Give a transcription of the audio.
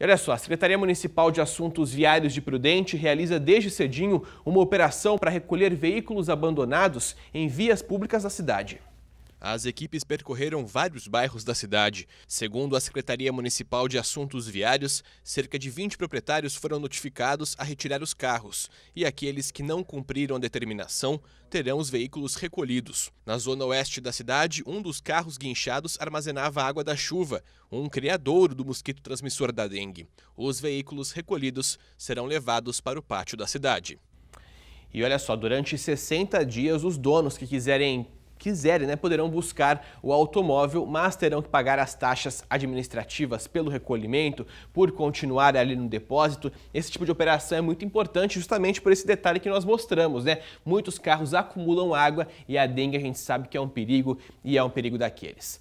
E olha só, a Secretaria Municipal de Assuntos Viários de Prudente realiza desde cedinho uma operação para recolher veículos abandonados em vias públicas da cidade. As equipes percorreram vários bairros da cidade. Segundo a Secretaria Municipal de Assuntos Viários, cerca de 20 proprietários foram notificados a retirar os carros e aqueles que não cumpriram a determinação terão os veículos recolhidos. Na zona oeste da cidade, um dos carros guinchados armazenava água da chuva, um criadouro do mosquito transmissor da dengue. Os veículos recolhidos serão levados para o pátio da cidade. E olha só, durante 60 dias, os donos que quiserem quiserem, né, poderão buscar o automóvel, mas terão que pagar as taxas administrativas pelo recolhimento, por continuar ali no depósito. Esse tipo de operação é muito importante justamente por esse detalhe que nós mostramos, né? Muitos carros acumulam água e a dengue a gente sabe que é um perigo e é um perigo daqueles.